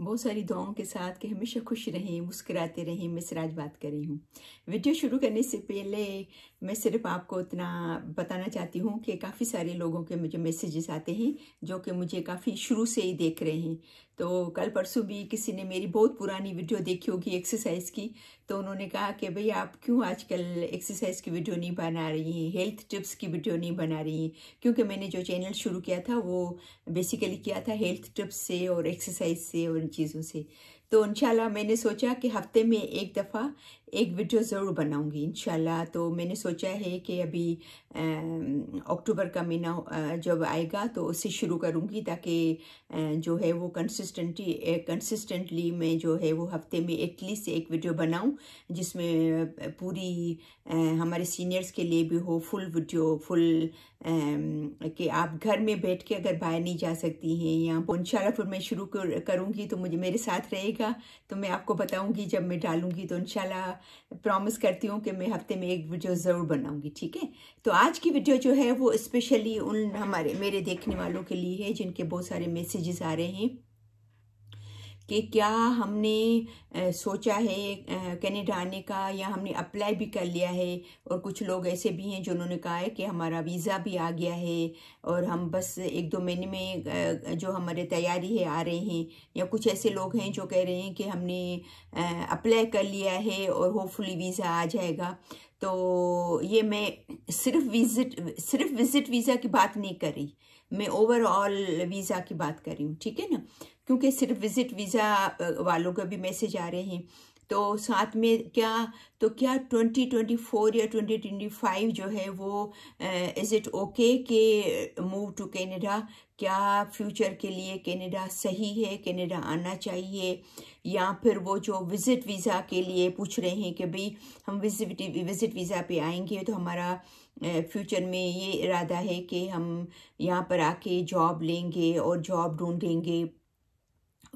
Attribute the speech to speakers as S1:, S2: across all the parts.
S1: बहुत सारी दुआओं के साथ कि हमेशा खुश रहें मुस्कराते रहें मैं सिराज बात कर रही हूँ वीडियो शुरू करने से पहले मैं सिर्फ आपको इतना बताना चाहती हूँ कि काफ़ी सारे लोगों के मुझे मैसेजेस आते हैं जो कि मुझे काफ़ी शुरू से ही देख रहे हैं तो कल परसों भी किसी ने मेरी बहुत पुरानी वीडियो देखी होगी एक्सरसाइज की तो उन्होंने कहा कि भाई आप क्यों आजकल एक्सरसाइज की वीडियो नहीं बना रही हैं हेल्थ टिप्स की वीडियो नहीं बना रही हैं क्योंकि मैंने जो चैनल शुरू किया था वो बेसिकली किया था हेल्थ टिप्स से और एक्सरसाइज से और इन चीज़ों से तो इनशाला मैंने सोचा कि हफ्ते में एक दफ़ा एक वीडियो ज़रूर बनाऊंगी इन तो मैंने सोचा है कि अभी अक्टूबर का महीना जब आएगा तो उससे शुरू करूंगी ताकि जो है वो कंसिस्टेंटली कंसिस्टेंटली मैं जो है वो हफ्ते में एटलीस्ट एक वीडियो बनाऊं जिसमें पूरी हमारे सीनियर्स के लिए भी हो फुल वीडियो फुल कि आप घर में बैठ के अगर बाहर नहीं जा सकती हैं या तो इन फिर मैं शुरू करूँगी तो मुझे मेरे साथ रहेगा तो मैं आपको बताऊँगी जब मैं डालूँगी तो इन प्रॉमिस करती हूँ कि मैं हफ्ते में एक वीडियो ज़रूर बनाऊंगी ठीक है तो आज की वीडियो जो है वो स्पेशली उन हमारे मेरे देखने वालों के लिए है जिनके बहुत सारे मैसेजेस आ रहे हैं कि क्या हमने सोचा है कनाडा आने का या हमने अप्लाई भी कर लिया है और कुछ लोग ऐसे भी हैं जिन्होंने कहा है कि हमारा वीज़ा भी आ गया है और हम बस एक दो महीने में जो हमारे तैयारी है आ रहे हैं या कुछ ऐसे लोग हैं जो कह रहे हैं कि हमने अप्लाई कर लिया है और होपफुली वीज़ा आ जाएगा तो ये मैं सिर्फ विज़िट सिर्फ विज़िट वीज़ा की बात नहीं कर रही मैं ओवरऑल वीज़ा की बात कर रही हूँ ठीक है ना क्योंकि सिर्फ विजिट वीज़ा वालों का भी मैसेज आ रहे हैं तो साथ में क्या तो क्या 2024 या 2025 जो है वो इज़ इट ओके के मूव टू कनाडा क्या फ्यूचर के लिए कनाडा सही है कनाडा आना चाहिए या फिर वो जो विज़िट वीज़ा के लिए पूछ रहे हैं कि भाई हम विजिट विज़िट वीज़ा पे आएंगे तो हमारा फ्यूचर में ये इरादा है कि हम यहाँ पर आके जॉब लेंगे और जॉब ढूंढेंगे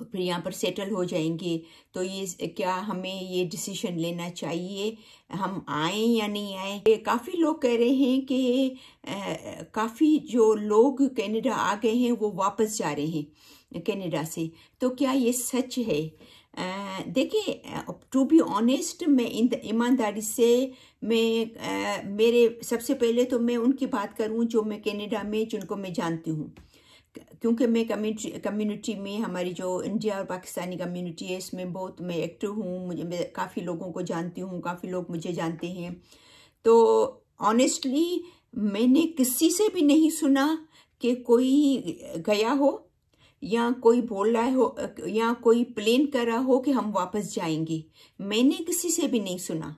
S1: फिर यहाँ पर सेटल हो जाएंगे तो ये क्या हमें ये डिसीजन लेना चाहिए हम आए या नहीं आए काफ़ी लोग कह रहे हैं कि काफ़ी जो लोग कनाडा आ गए हैं वो वापस जा रहे हैं कनाडा से तो क्या ये सच है देखिए टू बी ऑनेस्ट मैं इन ईमानदारी से मैं आ, मेरे सबसे पहले तो मैं उनकी बात करूं जो मैं कनाडा में जिनको मैं जानती हूं क्योंकि मैं कम्युनिटी कम्युनिटी में हमारी जो इंडिया और पाकिस्तानी कम्युनिटी है इसमें बहुत मैं एक्टिव हूँ मुझे मैं काफ़ी लोगों को जानती हूँ काफ़ी लोग मुझे जानते हैं तो ऑनेस्टली मैंने किसी से भी नहीं सुना कि कोई गया हो या कोई बोल रहा हो या कोई प्लेन कर रहा हो कि हम वापस जाएंगे मैंने किसी से भी नहीं सुना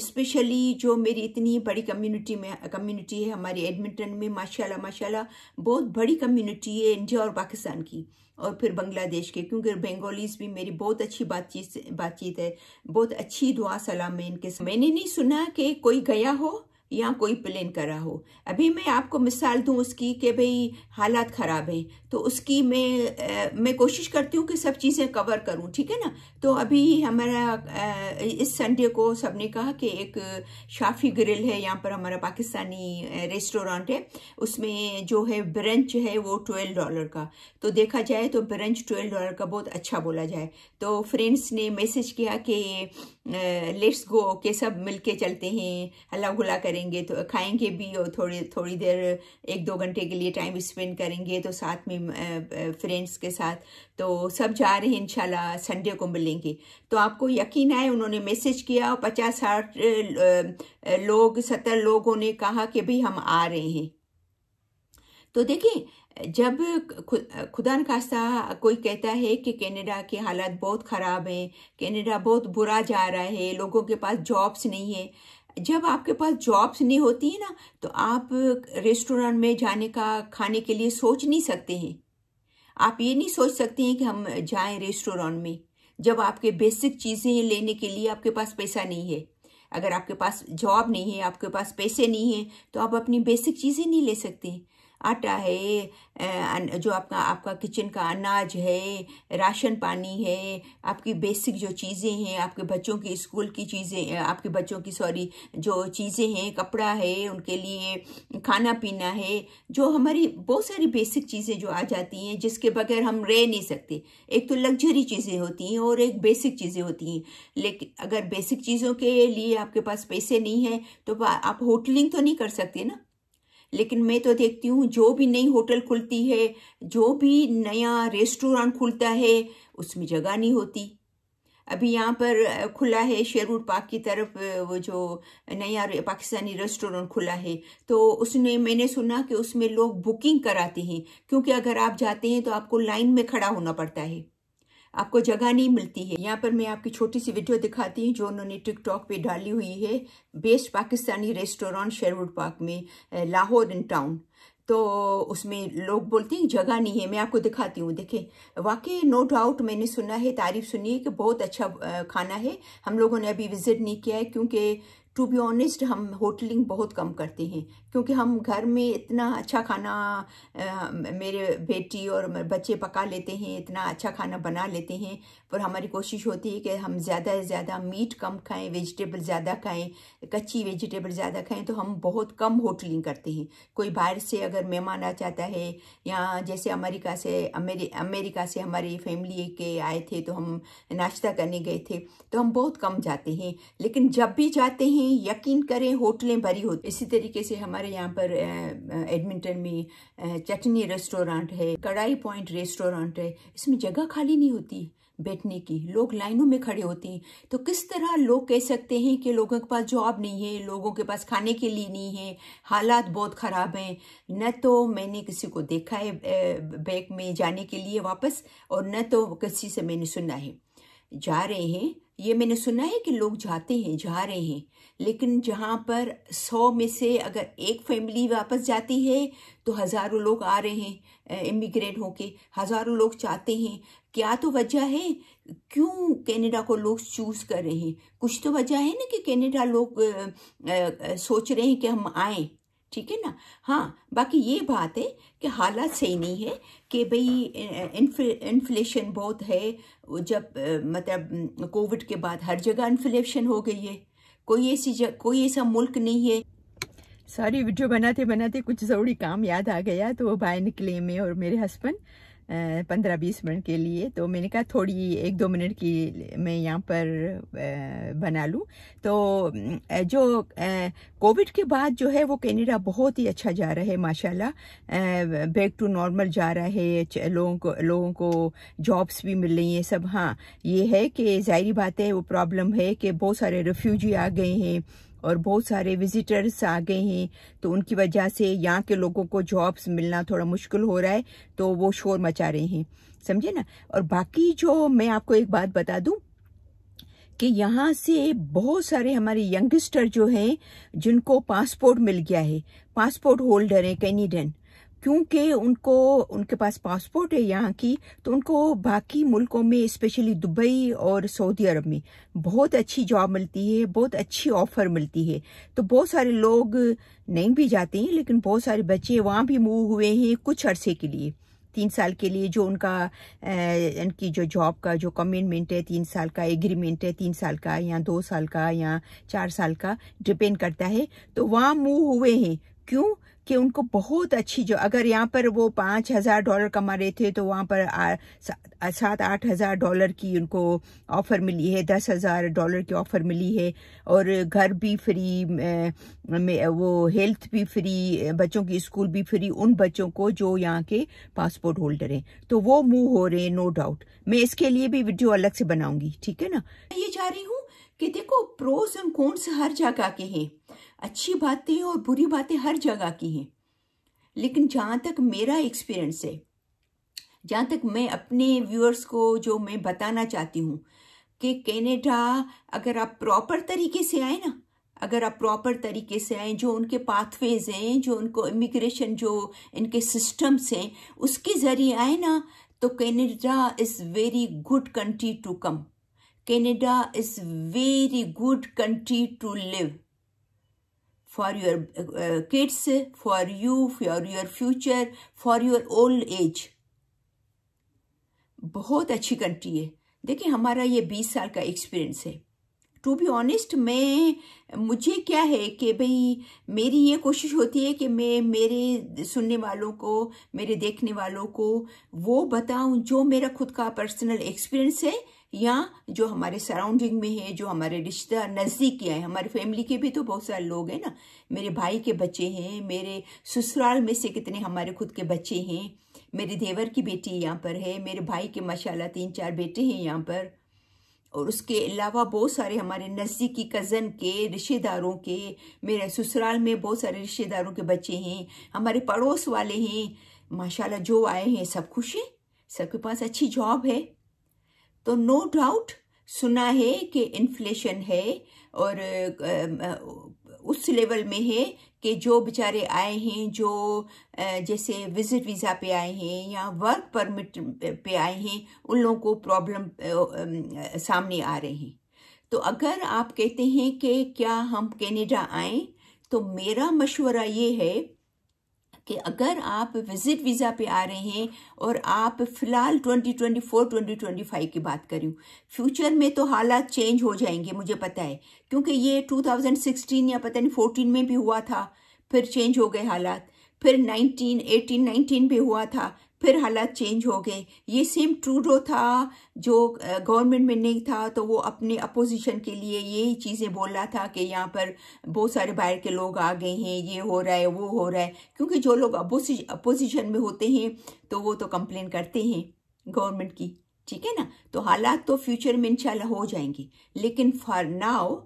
S1: स्पेशली जो मेरी इतनी बड़ी कम्युनिटी में कम्युनिटी है हमारे एडमिंटन में माशाल्लाह माशाल्लाह बहुत बड़ी कम्युनिटी है इंडिया और पाकिस्तान की और फिर बांग्लादेश के क्योंकि बंगालीज भी मेरी बहुत अच्छी बातचीत बातचीत है बहुत अच्छी दुआ सलाम है इनके मैंने नहीं सुना कि कोई गया हो या कोई प्लेन करा हो अभी मैं आपको मिसाल दूं उसकी कि भाई हालात ख़राब हैं तो उसकी मैं आ, मैं कोशिश करती हूँ कि सब चीज़ें कवर करूँ ठीक है ना तो अभी हमारा आ, इस संडे को सबने कहा कि एक शाफी ग्रिल है यहाँ पर हमारा पाकिस्तानी रेस्टोरेंट है उसमें जो है ब्रंच है वो ट्वेल्व डॉलर का तो देखा जाए तो ब्रंच ट्वेल्व डॉलर का बहुत अच्छा बोला जाए तो फ्रेंड्स ने मैसेज किया कि लेट्स गो के सब मिलके चलते हैं हल्ला गुला करेंगे तो खाएंगे भी और थोड़ी थोड़ी देर एक दो घंटे के लिए टाइम स्पेंड करेंगे तो साथ में फ्रेंड्स के साथ तो सब जा रहे हैं इंशाल्लाह संडे को मिलेंगे तो आपको यकीन आए उन्होंने मैसेज किया और पचास साठ लोग सत्तर लोगों ने कहा कि भाई हम आ रहे हैं तो देखिए जब खुदा न खास्ता कोई कहता है कि कनाडा के हालात बहुत ख़राब हैं कनाडा बहुत बुरा जा रहा है लोगों के पास जॉब्स नहीं है जब आपके पास जॉब्स नहीं होती है ना तो आप रेस्टोरेंट में जाने का खाने के लिए सोच नहीं सकते हैं आप ये नहीं सोच सकते हैं कि हम जाएं रेस्टोरेंट में जब आपके बेसिक चीज़ें लेने के लिए आपके पास पैसा नहीं है अगर आपके पास जॉब नहीं है आपके पास पैसे नहीं हैं तो आप अपनी बेसिक चीज़ें नहीं ले सकते हैं आटा है जो आपका आपका किचन का अनाज है राशन पानी है आपकी बेसिक जो चीज़ें हैं आपके बच्चों की स्कूल की चीज़ें आपके बच्चों की सॉरी जो चीज़ें हैं कपड़ा है उनके लिए खाना पीना है जो हमारी बहुत सारी बेसिक चीज़ें जो आ जाती हैं जिसके बगैर हम रह नहीं सकते एक तो लग्जरी चीज़ें होती हैं और एक बेसिक चीज़ें होती हैं लेकिन अगर बेसिक चीज़ों के लिए आपके पास पैसे नहीं है तो आप होटलिंग तो नहीं कर सकते ना लेकिन मैं तो देखती हूँ जो भी नई होटल खुलती है जो भी नया रेस्टोरेंट खुलता है उसमें जगह नहीं होती अभी यहाँ पर खुला है शेरूर पार्क की तरफ वो जो नया पाकिस्तानी रेस्टोरेंट खुला है तो उसने मैंने सुना कि उसमें लोग बुकिंग कराते हैं क्योंकि अगर आप जाते हैं तो आपको लाइन में खड़ा होना पड़ता है आपको जगह नहीं मिलती है यहाँ पर मैं आपकी छोटी सी वीडियो दिखाती हूँ जो उन्होंने टिकटॉक पे डाली हुई है best Pakistani restaurant Sherwood Park में लाहौर इन टाउन तो उसमें लोग बोलते हैं जगह नहीं है मैं आपको दिखाती हूँ देखें वाकई नो डाउट मैंने सुना है तारीफ सुनी है कि बहुत अच्छा खाना है हम लोगों ने अभी विज़िट नहीं किया है क्योंकि टू बी ऑनेस्ट हम होटलिंग बहुत कम करते हैं क्योंकि हम घर में इतना अच्छा खाना आ, मेरे बेटी और बच्चे पका लेते हैं इतना अच्छा खाना बना लेते हैं पर हमारी कोशिश होती है कि हम ज़्यादा से ज़्यादा मीट कम खाएं वेजिटेबल ज़्यादा खाएं कच्ची वेजिटेबल ज़्यादा खाएं तो हम बहुत कम होटलिंग करते हैं कोई बाहर से अगर मेहमान आ जाता है या जैसे अमेरिका से अमेरि, अमेरिका से हमारी फैमिली के आए थे तो हम नाश्ता करने गए थे तो हम बहुत कम जाते हैं लेकिन जब भी जाते हैं यकीन करें होटलें भरी होती इसी तरीके से हमारे हमारे यहाँ पर एडमिंटन में चटनी रेस्टोरेंट है कढ़ाई पॉइंट रेस्टोरेंट है इसमें जगह खाली नहीं होती बैठने की लोग लाइनों में खड़े होते हैं तो किस तरह लोग कह सकते हैं कि लोगों के पास जॉब नहीं है लोगों के पास खाने के लिए नहीं है हालात बहुत ख़राब हैं न तो मैंने किसी को देखा है बैग में जाने के लिए वापस और न तो किसी से मैंने सुना है जा रहे हैं ये मैंने सुना है कि लोग जाते हैं जा रहे हैं लेकिन जहाँ पर सौ में से अगर एक फैमिली वापस जाती है तो हज़ारों लोग आ रहे हैं इमिग्रेट होके हज़ारों लोग चाहते हैं क्या तो वजह है क्यों कनाडा को लोग चूज़ कर रहे हैं कुछ तो वजह है ना कि कनाडा लोग आ, आ, सोच रहे हैं कि हम आए ठीक है ना हाँ बाकी ये बात है कि हालात सही नहीं है कि भाई इन्फ्लेशन बहुत है जब मतलब कोविड के बाद हर जगह इन्फ्लेशन हो गई है कोई ऐसी जग, कोई ऐसा मुल्क नहीं है सारी वीडियो बनाते बनाते कुछ ज़रूरी काम याद आ गया तो वो भाई निकले में और मेरे हस्बैंड पंद्रह बीस मिनट के लिए तो मैंने कहा थोड़ी एक दो मिनट की मैं यहाँ पर बना लूँ तो जो कोविड के बाद जो है वो कनाडा बहुत ही अच्छा जा रहा है माशाल्लाह बैक टू नॉर्मल जा रहा है लोगों को लोगों को जॉब्स भी मिल रही हैं सब हाँ ये है कि जाहिर बात है वो प्रॉब्लम है कि बहुत सारे रेफ्यूजी आ गए हैं और बहुत सारे विजिटर्स आ गए हैं तो उनकी वजह से यहाँ के लोगों को जॉब्स मिलना थोड़ा मुश्किल हो रहा है तो वो शोर मचा रहे हैं समझे ना और बाकी जो मैं आपको एक बात बता दूं कि यहाँ से बहुत सारे हमारे यंगस्टर जो हैं जिनको पासपोर्ट मिल गया है पासपोर्ट होल्डर हैं कैनेडियन क्योंकि उनको उनके पास पासपोर्ट है यहाँ की तो उनको बाकी मुल्कों में स्पेशली दुबई और सऊदी अरब में बहुत अच्छी जॉब मिलती है बहुत अच्छी ऑफर मिलती है तो बहुत सारे लोग नहीं भी जाते हैं लेकिन बहुत सारे बच्चे वहाँ भी मूव हुए हैं कुछ अरसे के लिए तीन साल के लिए जो उनका इनकी जो जॉब का जो कमिटमेंट है तीन साल का एग्रीमेंट है तीन साल का या दो साल का या चार साल का डिपेंड करता है तो वहाँ मूव हुए हैं क्यों कि उनको बहुत अच्छी जो अगर यहाँ पर वो पाँच हज़ार डॉलर कमा रहे थे तो वहाँ पर सात आठ हज़ार डॉलर की उनको ऑफ़र मिली है दस हज़ार डॉलर की ऑफ़र मिली है और घर भी फ्री में वो हेल्थ भी फ्री बच्चों की स्कूल भी फ्री उन बच्चों को जो यहाँ के पासपोर्ट होल्डर हैं तो वो मूव हो रहे हैं नो डाउट मैं इसके लिए भी वीडियो अलग से बनाऊंगी ठीक है ना ये चाह रही हूँ कि देखो प्रोज एंड कॉन्स हर जगह के हैं अच्छी बातें और बुरी बातें हर जगह की हैं लेकिन जहाँ तक मेरा एक्सपीरियंस है जहाँ तक मैं अपने व्यूअर्स को जो मैं बताना चाहती हूँ कि कैनेडा अगर आप प्रॉपर तरीके से आए ना अगर आप प्रॉपर तरीके से आए जो उनके पाथवेज हैं जो उनको इमिग्रेशन जो इनके सिस्टम्स हैं उसके ज़रिए आए ना तो Canada is very good country to come Canada is very good country to live for your uh, uh, kids, for you, for your future, for your old age. बहुत अच्छी कंट्री है देखिए हमारा ये बीस साल का एक्सपीरियंस है टू बी ऑनेस्ट मैं मुझे क्या है कि भाई मेरी ये कोशिश होती है कि मैं मेरे सुनने वालों को मेरे देखने वालों को वो बताऊं जो मेरा खुद का पर्सनल एक्सपीरियंस है या जो हमारे सराउंडिंग में है जो हमारे रिश्तेदार के हैं हमारे फैमिली के भी तो बहुत सारे लोग हैं ना मेरे भाई के बच्चे हैं मेरे ससुराल में से कितने हमारे खुद के बच्चे हैं मेरे देवर की बेटी यहाँ पर है मेरे भाई के माशाला तीन चार बेटे हैं यहाँ पर और उसके अलावा बहुत सारे हमारे नज़दीकी कज़न के रिश्तेदारों के मेरे ससुराल में बहुत सारे रिश्तेदारों के बच्चे हैं हमारे पड़ोस वाले हैं माशाल्लाह जो आए हैं सब खुश हैं सबके पास अच्छी जॉब है तो नो no डाउट सुना है कि इन्फ्लेशन है और उस लेवल में है कि जो बेचारे आए हैं जो जैसे विजिट वीज़ा पे आए हैं या वर्क परमिट पे आए हैं उन लोगों को प्रॉब्लम सामने आ रहे हैं तो अगर आप कहते हैं कि क्या हम कनाडा आए तो मेरा मशवरा ये है कि अगर आप विजिट वीज़ा पे आ रहे हैं और आप फ़िलहाल 2024 2025 की बात करूं फ्यूचर में तो हालात चेंज हो जाएंगे मुझे पता है क्योंकि ये 2016 या पता नहीं 14 में भी हुआ था फिर चेंज हो गए हालात फिर 19 18 19 भी हुआ था फिर हालात चेंज हो गए ये सेम ट्रूडो था जो गवर्नमेंट में नहीं था तो वो अपने अपोजिशन के लिए यही चीज़ें बोल रहा था कि यहाँ पर बहुत सारे बाहर के लोग आ गए हैं ये हो रहा है वो हो रहा है क्योंकि जो लोग अपोजिशन में होते हैं तो वो तो कंप्लेन करते हैं गवर्नमेंट की ठीक है ना तो हालात तो फ्यूचर में इंशाल्लाह हो जाएंगे लेकिन फॉर नाउ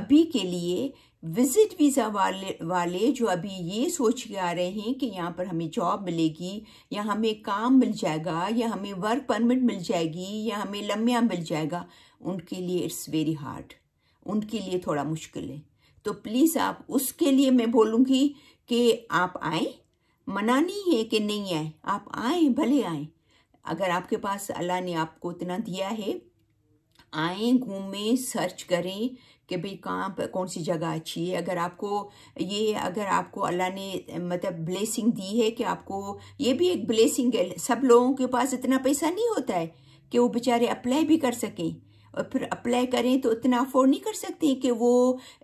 S1: अभी के लिए विजिट वीज़ा वाले वाले जो अभी ये सोच के आ रहे हैं कि यहाँ पर हमें जॉब मिलेगी या हमें काम मिल जाएगा या हमें वर्क परमिट मिल जाएगी या हमें लम्बिया मिल जाएगा उनके लिए इट्स वेरी हार्ड उनके लिए थोड़ा मुश्किल है तो प्लीज़ आप उसके लिए मैं बोलूँगी कि आप आए मना नहीं है कि नहीं आए आप आए भले आए अगर आपके पास अल्लाह ने आपको इतना दिया है आए घूमें सर्च करें कि भाई कहाँ पर कौन सी जगह अच्छी है अगर आपको ये अगर आपको अल्लाह ने मतलब ब्लेसिंग दी है कि आपको ये भी एक ब्लेसिंग है सब लोगों के पास इतना पैसा नहीं होता है कि वो बेचारे अप्लाई भी कर सकें और फिर अप्लाई करें तो इतना अफोर्ड नहीं कर सकते कि वो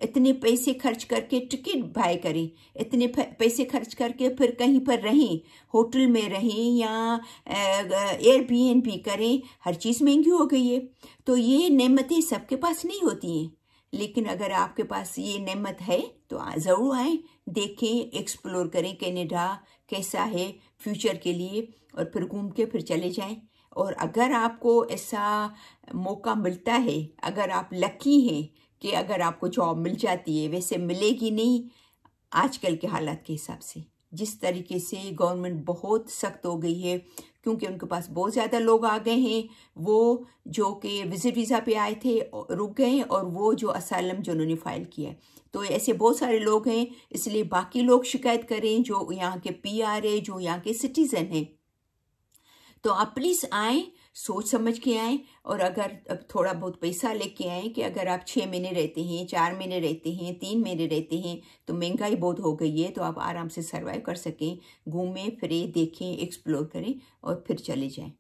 S1: इतने पैसे खर्च करके टिकट बाय करें इतने पैसे खर्च करके फिर कहीं पर रहें होटल में रहें या एयर बी एन करें हर चीज़ महंगी हो गई है तो ये नेमतें सबके पास नहीं होती हैं लेकिन अगर आपके पास ये नेमत है तो ज़रूर आए देखें एक्सप्लोर करें कैनेडा कैसा है फ्यूचर के लिए और फिर घूम के फिर चले जाएं और अगर आपको ऐसा मौका मिलता है अगर आप लकी हैं कि अगर आपको जॉब मिल जाती है वैसे मिलेगी नहीं आजकल के हालात के हिसाब से जिस तरीके से गवर्नमेंट बहुत सख्त हो गई है क्योंकि उनके पास बहुत ज़्यादा लोग आ गए हैं वो जो कि विजिट वीज़ा पे आए थे रुक गए हैं और वो जो असाइलम उन्होंने फाइल किया है तो ऐसे बहुत सारे लोग हैं इसलिए बाकी लोग शिकायत करें जो यहाँ के पी आर है जो यहाँ के सिटीज़न हैं तो आप प्लीज़ आएँ सोच समझ के आएं और अगर अब थोड़ा बहुत पैसा लेके आए कि अगर आप छः महीने रहते हैं चार महीने रहते हैं तीन महीने रहते हैं तो महंगाई बहुत हो गई है तो आप आराम से सर्वाइव कर सकें घूमें फिरें देखें एक्सप्लोर करें और फिर चले जाएँ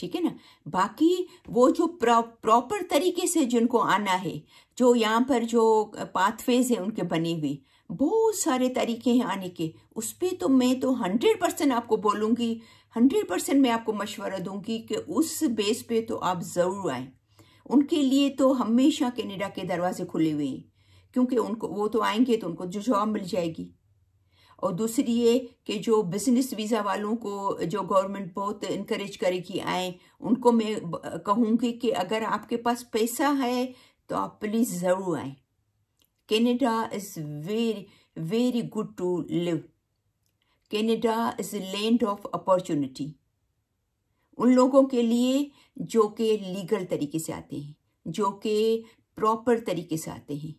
S1: ठीक है ना बाकी वो जो प्रॉपर तरीके से जिनको आना है जो यहाँ पर जो पाथवेज है उनके बनी हुई बहुत सारे तरीके हैं आने के उस पर तो मैं तो हंड्रेड परसेंट आपको बोलूँगी हंड्रेड परसेंट मैं आपको मशवरा दूंगी कि उस बेस पे तो आप ज़रूर आए उनके लिए तो हमेशा कैनेडा के दरवाजे खुले हुए हैं क्योंकि उनको वो तो आएंगे तो उनको जो जॉब मिल जाएगी और दूसरी ये कि जो बिज़नेस वीज़ा वालों को जो गवर्नमेंट बहुत इनक्रेज करेगी आए उनको मैं कहूँगी कि अगर आपके पास पैसा है तो आप प्लीज़ ज़रूर आए Canada is very very good to live Canada is land of opportunity उन लोगों के लिए जो कि लीगल तरीके से आते हैं जो कि प्रॉपर तरीके से आते हैं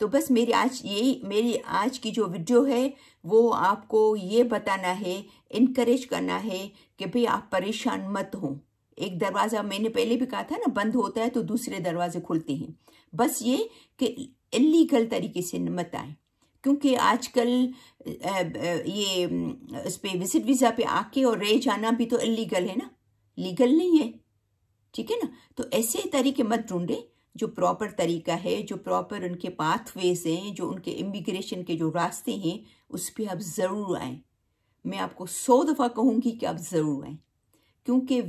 S1: तो बस मेरी आज यही मेरी आज की जो वीडियो है वो आपको ये बताना है इनक्रेज करना है कि भाई आप परेशान मत हो एक दरवाज़ा मैंने पहले भी कहा था ना बंद होता है तो दूसरे दरवाजे खुलते हैं बस ये कि इलीगल तरीके से मत आए क्योंकि आजकल ये उस पर विजिट वीज़ा पे आके और रह जाना भी तो इलीगल है ना लीगल नहीं है ठीक है ना तो ऐसे तरीके मत ढूंढे जो प्रॉपर तरीका है जो प्रॉपर उनके पाथवेज हैं जो उनके इमिग्रेशन के जो रास्ते हैं उस पर आप ज़रूर आएँ मैं आपको सौ दफ़ा कहूँगी कि आप ज़रूर आएँ क्योंकि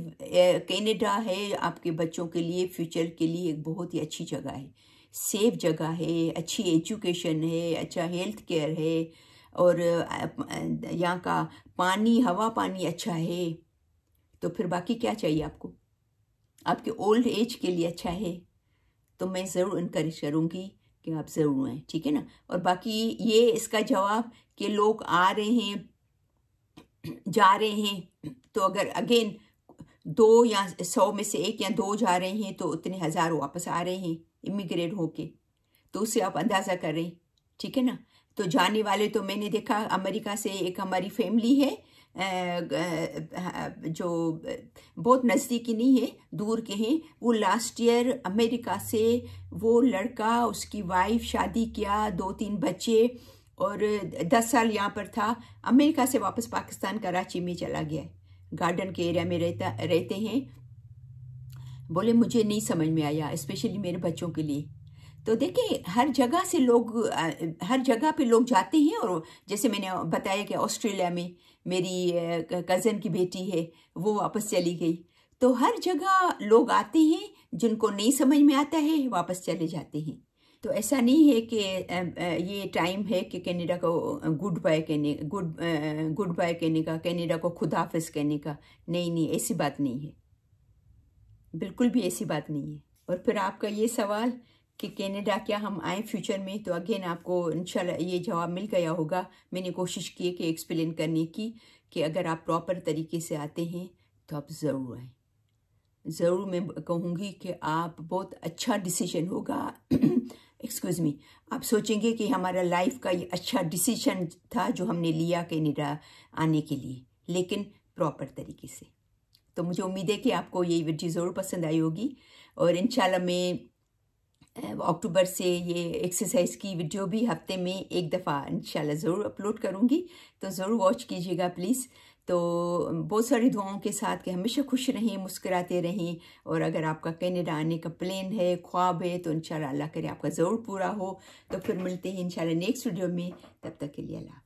S1: कैनेडा है आपके बच्चों के लिए फ्यूचर के लिए एक बहुत ही अच्छी जगह है सेफ जगह है अच्छी एजुकेशन है अच्छा हेल्थ केयर है और यहाँ का पानी हवा पानी अच्छा है तो फिर बाकी क्या चाहिए आपको आपके ओल्ड एज के लिए अच्छा है तो मैं ज़रूर इनक्रेज करूँगी कि आप ज़रूर आएँ ठीक है ना और बाकी ये इसका जवाब कि लोग आ रहे हैं जा रहे हैं तो अगर अगेन दो या सौ में से एक या दो जा रहे हैं तो उतने हज़ार वापस आ रहे हैं इमिग्रेट होके तो उससे आप अंदाज़ा कर रहे हैं ठीक है ना तो जाने वाले तो मैंने देखा अमेरिका से एक हमारी फैमिली है जो बहुत नज़दीकी नहीं है दूर के हैं वो लास्ट ईयर अमेरिका से वो लड़का उसकी वाइफ शादी किया दो तीन बच्चे और दस साल यहाँ पर था अमेरिका से वापस पाकिस्तान कराची में चला गया गार्डन के एरिया में रहता रहते हैं बोले मुझे नहीं समझ में आया स्पेशली मेरे बच्चों के लिए तो देखिए हर जगह से लोग हर जगह पे लोग जाते हैं और जैसे मैंने बताया कि ऑस्ट्रेलिया में मेरी कज़न की बेटी है वो वापस चली गई तो हर जगह लोग आते हैं जिनको नहीं समझ में आता है वापस चले जाते हैं तो ऐसा नहीं है कि ये टाइम है कि कैनेडा को गुड बाय कहने गुड गुड बाय कहने का कैनेडा को खुद कहने का नहीं नहीं ऐसी बात नहीं है बिल्कुल भी ऐसी बात नहीं है और फिर आपका ये सवाल कि कैनेडा क्या हम आए फ्यूचर में तो अगेन आपको इनशाला ये जवाब मिल गया होगा मैंने कोशिश की कि एक्सप्लेन करने की कि अगर आप प्रॉपर तरीके से आते हैं तो आप ज़रूर आए ज़रूर मैं कहूँगी कि आप बहुत अच्छा डिसीजन होगा एक्सक्यूज़ मी आप सोचेंगे कि हमारा लाइफ का ये अच्छा डिसीजन था जो हमने लिया कैनेडा आने के लिए लेकिन प्रॉपर तरीके से तो मुझे उम्मीद है कि आपको ये वीडियो ज़रूर पसंद आई होगी और इन मैं अक्टूबर से ये एक्सरसाइज की वीडियो भी हफ्ते में एक दफ़ा इंशाल्लाह ज़रूर अपलोड करूँगी तो ज़रूर वॉच कीजिएगा प्लीज़ तो बहुत सारी दुआओं के साथ कि हमेशा खुश रहें मुस्कुराते रहें और अगर आपका कैनेडा आने का प्लान है ख्वाब है तो इन अल्लाह करे आपका ज़रूर पूरा हो तो फिर मिलते हैं इन नेक्स्ट वीडियो में तब तक के लिए अल्लाह